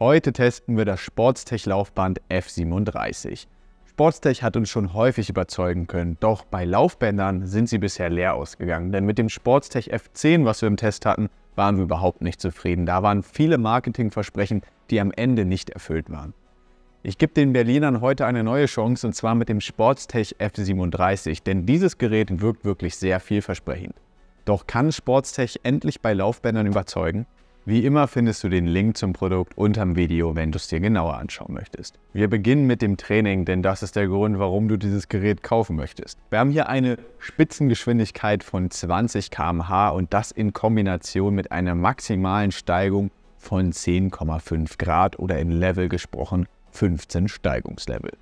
Heute testen wir das Sportstech Laufband F37. Sportstech hat uns schon häufig überzeugen können, doch bei Laufbändern sind sie bisher leer ausgegangen, denn mit dem Sportstech F10, was wir im Test hatten, waren wir überhaupt nicht zufrieden. Da waren viele Marketingversprechen, die am Ende nicht erfüllt waren. Ich gebe den Berlinern heute eine neue Chance und zwar mit dem Sportstech F37, denn dieses Gerät wirkt wirklich sehr vielversprechend. Doch kann Sportstech endlich bei Laufbändern überzeugen? Wie immer findest du den Link zum Produkt unterm Video, wenn du es dir genauer anschauen möchtest. Wir beginnen mit dem Training, denn das ist der Grund, warum du dieses Gerät kaufen möchtest. Wir haben hier eine Spitzengeschwindigkeit von 20 km/h und das in Kombination mit einer maximalen Steigung von 10,5 Grad oder in Level gesprochen 15 Steigungslevel.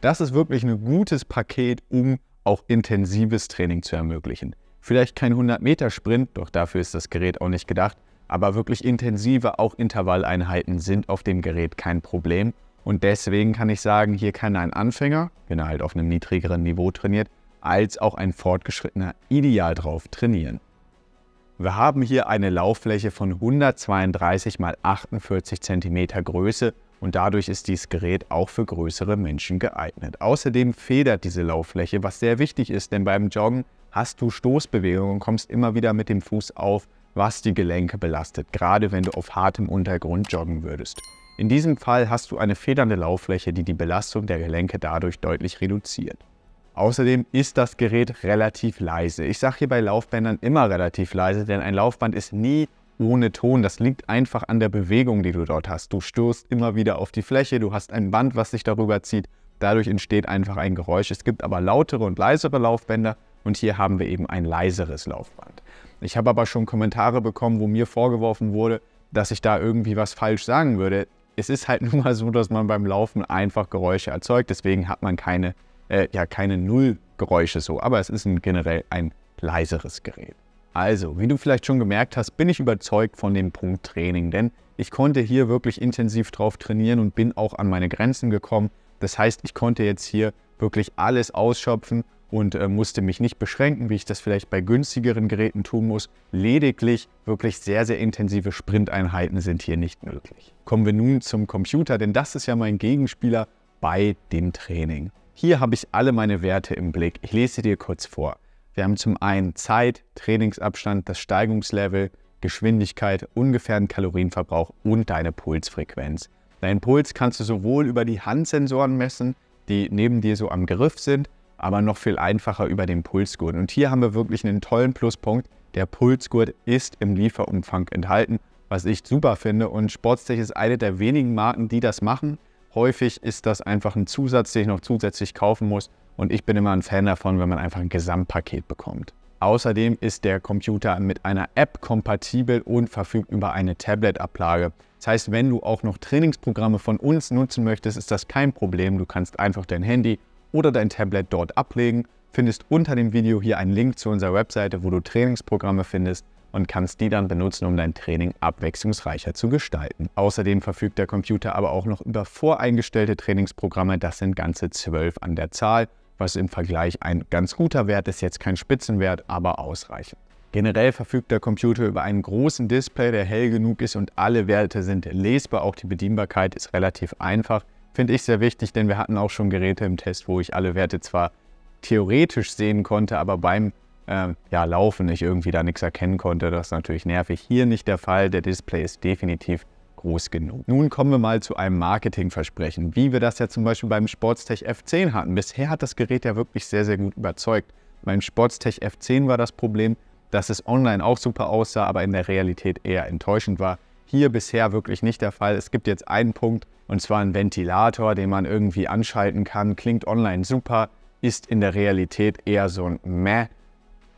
Das ist wirklich ein gutes Paket, um auch intensives Training zu ermöglichen. Vielleicht kein 100 Meter Sprint, doch dafür ist das Gerät auch nicht gedacht, aber wirklich intensive, auch Intervalleinheiten sind auf dem Gerät kein Problem. Und deswegen kann ich sagen, hier kann ein Anfänger, wenn er halt auf einem niedrigeren Niveau trainiert, als auch ein Fortgeschrittener ideal drauf trainieren. Wir haben hier eine Lauffläche von 132 x 48 cm Größe und dadurch ist dieses Gerät auch für größere Menschen geeignet. Außerdem federt diese Lauffläche, was sehr wichtig ist, denn beim Joggen hast du Stoßbewegungen und kommst immer wieder mit dem Fuß auf was die Gelenke belastet, gerade wenn du auf hartem Untergrund joggen würdest. In diesem Fall hast du eine federnde Lauffläche, die die Belastung der Gelenke dadurch deutlich reduziert. Außerdem ist das Gerät relativ leise. Ich sage hier bei Laufbändern immer relativ leise, denn ein Laufband ist nie ohne Ton. Das liegt einfach an der Bewegung, die du dort hast. Du stößt immer wieder auf die Fläche, du hast ein Band, was sich darüber zieht. Dadurch entsteht einfach ein Geräusch. Es gibt aber lautere und leisere Laufbänder und hier haben wir eben ein leiseres Laufband. Ich habe aber schon Kommentare bekommen, wo mir vorgeworfen wurde, dass ich da irgendwie was falsch sagen würde. Es ist halt nun mal so, dass man beim Laufen einfach Geräusche erzeugt, deswegen hat man keine, äh, ja, keine Nullgeräusche so, aber es ist ein, generell ein leiseres Gerät. Also, wie du vielleicht schon gemerkt hast, bin ich überzeugt von dem Punkt Training, denn ich konnte hier wirklich intensiv drauf trainieren und bin auch an meine Grenzen gekommen. Das heißt, ich konnte jetzt hier wirklich alles ausschöpfen und äh, musste mich nicht beschränken, wie ich das vielleicht bei günstigeren Geräten tun muss. Lediglich wirklich sehr, sehr intensive Sprinteinheiten sind hier nicht möglich. Kommen wir nun zum Computer, denn das ist ja mein Gegenspieler bei dem Training. Hier habe ich alle meine Werte im Blick. Ich lese dir kurz vor. Wir haben zum einen Zeit, Trainingsabstand, das Steigungslevel, Geschwindigkeit, ungefähren Kalorienverbrauch und deine Pulsfrequenz. Deinen Puls kannst du sowohl über die Handsensoren messen, die neben dir so am Griff sind, aber noch viel einfacher über den Pulsgurt. Und hier haben wir wirklich einen tollen Pluspunkt. Der Pulsgurt ist im Lieferumfang enthalten, was ich super finde. Und Sportstech ist eine der wenigen Marken, die das machen. Häufig ist das einfach ein Zusatz, den ich noch zusätzlich kaufen muss. Und ich bin immer ein Fan davon, wenn man einfach ein Gesamtpaket bekommt. Außerdem ist der Computer mit einer App kompatibel und verfügt über eine Tablet-Ablage. Das heißt, wenn du auch noch Trainingsprogramme von uns nutzen möchtest, ist das kein Problem. Du kannst einfach dein Handy oder dein Tablet dort ablegen, findest unter dem Video hier einen Link zu unserer Webseite, wo du Trainingsprogramme findest und kannst die dann benutzen, um dein Training abwechslungsreicher zu gestalten. Außerdem verfügt der Computer aber auch noch über voreingestellte Trainingsprogramme, das sind ganze zwölf an der Zahl, was im Vergleich ein ganz guter Wert ist, jetzt kein Spitzenwert, aber ausreichend. Generell verfügt der Computer über einen großen Display, der hell genug ist und alle Werte sind lesbar. Auch die Bedienbarkeit ist relativ einfach finde ich sehr wichtig, denn wir hatten auch schon Geräte im Test, wo ich alle Werte zwar theoretisch sehen konnte, aber beim ähm, ja, Laufen ich irgendwie da nichts erkennen konnte. Das ist natürlich nervig. Hier nicht der Fall. Der Display ist definitiv groß genug. Nun kommen wir mal zu einem Marketingversprechen, wie wir das ja zum Beispiel beim Sportstech F10 hatten. Bisher hat das Gerät ja wirklich sehr, sehr gut überzeugt. Beim Sportstech F10 war das Problem, dass es online auch super aussah, aber in der Realität eher enttäuschend war. Hier bisher wirklich nicht der Fall. Es gibt jetzt einen Punkt, und zwar ein Ventilator, den man irgendwie anschalten kann. Klingt online super, ist in der Realität eher so ein Meh.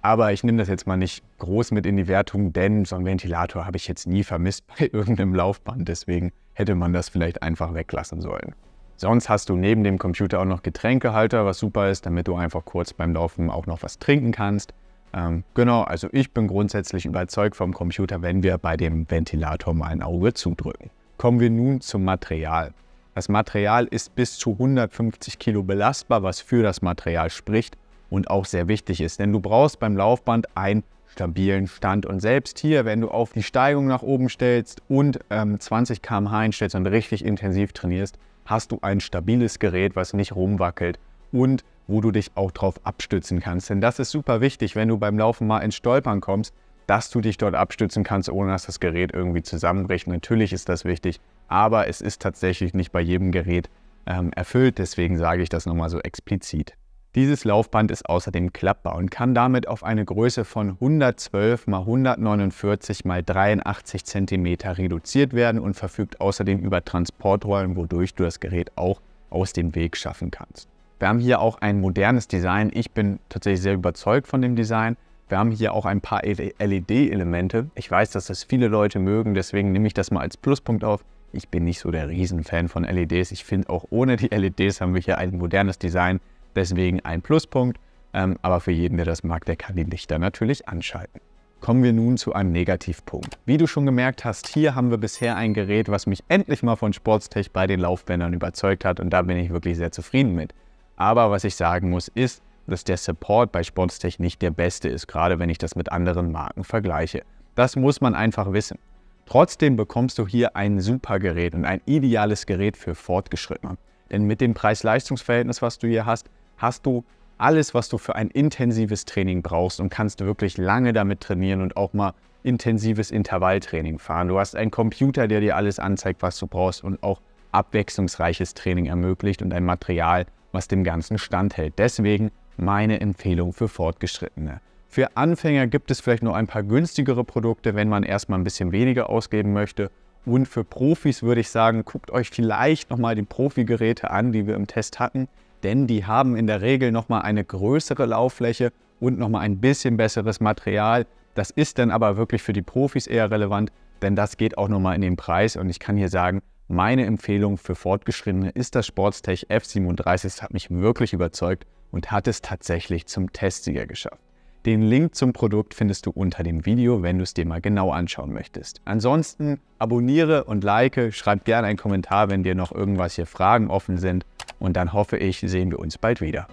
Aber ich nehme das jetzt mal nicht groß mit in die Wertung, denn so ein Ventilator habe ich jetzt nie vermisst bei irgendeinem Laufband. Deswegen hätte man das vielleicht einfach weglassen sollen. Sonst hast du neben dem Computer auch noch Getränkehalter, was super ist, damit du einfach kurz beim Laufen auch noch was trinken kannst. Ähm, genau, also ich bin grundsätzlich überzeugt vom Computer, wenn wir bei dem Ventilator mal ein Auge zudrücken. Kommen wir nun zum Material. Das Material ist bis zu 150 Kilo belastbar, was für das Material spricht und auch sehr wichtig ist, denn du brauchst beim Laufband einen stabilen Stand und selbst hier, wenn du auf die Steigung nach oben stellst und ähm, 20 km/h einstellst und richtig intensiv trainierst, hast du ein stabiles Gerät, was nicht rumwackelt und wo du dich auch drauf abstützen kannst. Denn das ist super wichtig, wenn du beim Laufen mal ins Stolpern kommst, dass du dich dort abstützen kannst, ohne dass das Gerät irgendwie zusammenbricht. Natürlich ist das wichtig, aber es ist tatsächlich nicht bei jedem Gerät ähm, erfüllt. Deswegen sage ich das nochmal so explizit. Dieses Laufband ist außerdem klappbar und kann damit auf eine Größe von 112 x 149 x 83 cm reduziert werden und verfügt außerdem über Transportrollen, wodurch du das Gerät auch aus dem Weg schaffen kannst. Wir haben hier auch ein modernes Design. Ich bin tatsächlich sehr überzeugt von dem Design. Wir haben hier auch ein paar LED-Elemente. Ich weiß, dass das viele Leute mögen, deswegen nehme ich das mal als Pluspunkt auf. Ich bin nicht so der Riesenfan von LEDs. Ich finde auch ohne die LEDs haben wir hier ein modernes Design, deswegen ein Pluspunkt. Ähm, aber für jeden, der das mag, der kann die Lichter natürlich anschalten. Kommen wir nun zu einem Negativpunkt. Wie du schon gemerkt hast, hier haben wir bisher ein Gerät, was mich endlich mal von Sportstech bei den Laufbändern überzeugt hat und da bin ich wirklich sehr zufrieden mit. Aber was ich sagen muss ist, dass der Support bei Sportstech nicht der beste ist, gerade wenn ich das mit anderen Marken vergleiche. Das muss man einfach wissen. Trotzdem bekommst du hier ein super Gerät und ein ideales Gerät für Fortgeschrittene. Denn mit dem Preis-Leistungs-Verhältnis, was du hier hast, hast du alles, was du für ein intensives Training brauchst und kannst wirklich lange damit trainieren und auch mal intensives Intervalltraining fahren. Du hast einen Computer, der dir alles anzeigt, was du brauchst und auch abwechslungsreiches Training ermöglicht und ein Material, was dem Ganzen standhält. Deswegen meine Empfehlung für Fortgeschrittene. Für Anfänger gibt es vielleicht nur ein paar günstigere Produkte, wenn man erstmal ein bisschen weniger ausgeben möchte. Und für Profis würde ich sagen, guckt euch vielleicht nochmal die Profigeräte an, die wir im Test hatten, denn die haben in der Regel nochmal eine größere Lauffläche und nochmal ein bisschen besseres Material. Das ist dann aber wirklich für die Profis eher relevant, denn das geht auch nochmal in den Preis. Und ich kann hier sagen, meine Empfehlung für Fortgeschrittene ist das Sportstech F37. Das hat mich wirklich überzeugt und hat es tatsächlich zum Testsieger geschafft. Den Link zum Produkt findest du unter dem Video, wenn du es dir mal genau anschauen möchtest. Ansonsten abonniere und like, schreib gerne einen Kommentar, wenn dir noch irgendwas hier Fragen offen sind und dann hoffe ich, sehen wir uns bald wieder.